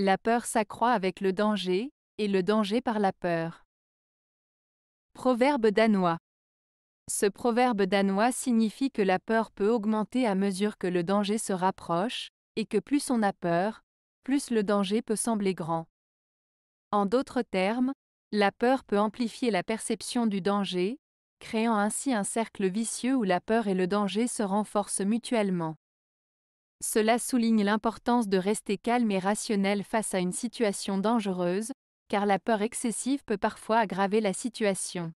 La peur s'accroît avec le danger, et le danger par la peur. Proverbe danois. Ce proverbe danois signifie que la peur peut augmenter à mesure que le danger se rapproche, et que plus on a peur, plus le danger peut sembler grand. En d'autres termes, la peur peut amplifier la perception du danger, créant ainsi un cercle vicieux où la peur et le danger se renforcent mutuellement. Cela souligne l'importance de rester calme et rationnel face à une situation dangereuse, car la peur excessive peut parfois aggraver la situation.